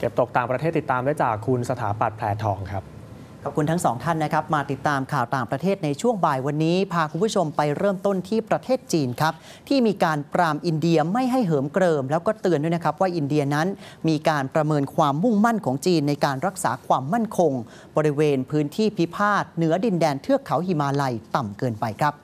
เก็บตกต่างประเทศติดตามได้จากคุณสถาปัตแพรทองครับขอบคุณทั้งสองท่านนะครับ มาติดตามข่าวต่างประเทศในช่วงบ่ายวันนี้พาคุณผู้ชมไปเริ่มต้นที่ประเทศจีนครับที่มีการปรามอินเดียไม่ให้เหิมเกริมแล้วก็เตือนด้วยนะครับว่าอินเดียนั้นมีการประเมินความมุ่งมั่นของจีนในการรักษาความมั่นคง บริเวณพื้นที่พิพาทเหนือดินแดนเทือกเขาหิมาลัยต่ำเกินไปครับ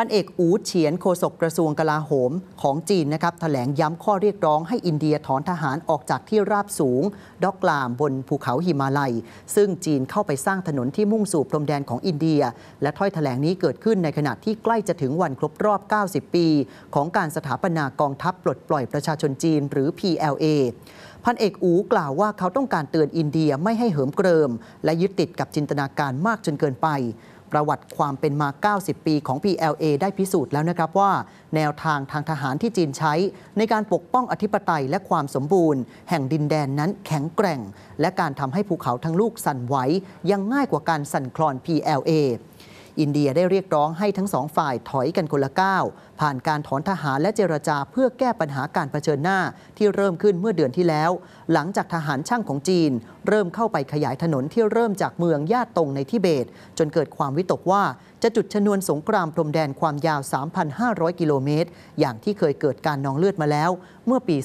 พันเอกอูเฉียนโฆษกกระทรวงกลาโหมของจีนนะครับแถลงย้ำข้อเรียกร้องให้อินเดียถอนทหารออกจากที่ราบสูง ดอกลามบนภูเขาหิมาลัย ซึ่งจีนเข้าไปสร้างถนนที่มุ่งสู่พรมแดนของอินเดีย และถ้อยแถลงนี้เกิดขึ้นในขณะที่ใกล้จะถึงวันครบรอบ 90 ปี ของการสถาปนากองทัพปลดปล่อยประชาชนจีนหรือ PLA พันเอกอูกล่าวว่าเขาต้องการเตือนอินเดียไม่ให้เหิมเกริมและยึดติดกับจินตนาการมากจนเกินไปประวัติความเป็นมา 90 ปีของ PLA ได้พิสูจน์แล้วนะครับว่า แนวทางทางทหารที่จีนใช้ ในการปกป้องอธิปไตยและความสมบูรณ์ แห่งดินแดนนั้นแข็งแกร่ง และการทำให้ภูเขาทั้งลูกสั่นไหวยังง่ายกว่าการสั่นคลอน PLA อินเดียได้เรียกร้องให้ทั้งสองฝ่ายถอยกันคนละก้าว ผ่านการถอนทหารและเจรจาเพื่อแก้ปัญหาการเผชิญหน้าที่เริ่มขึ้นเมื่อเดือนที่แล้ว หลังจากทหารช่างของจีน เริ่มเข้าไปขยายถนนที่เริ่มจากเมืองย่าตงในทิเบต จนเกิดความวิตกว่าจะจุดชนวนสงครามพรมแดนความยาว 3,500 กิโลเมตร อย่างที่เคยเกิดการนองเลือดมาแล้วเมื่อปี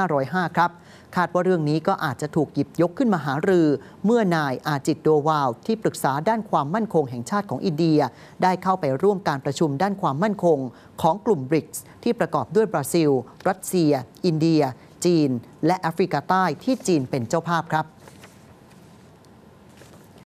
2,505 ครับคาดว่าเรื่องนี้ก็อาจจะถูกหยิบยกขึ้นมาหารือ เมื่อนายอาจิตโดวาวที่ปรึกษาด้านความมั่นคงแห่งชาติของอินเดียยได้เข้าไปร่วมการประชุมด้านความมั่นคงของกลุ่มบริกส์ที่ประกอบด้วยบราซิล รัสเซีย อินเดีย จีน และแอฟริกาใต้ที่จีนเป็นเจ้าภาพครับ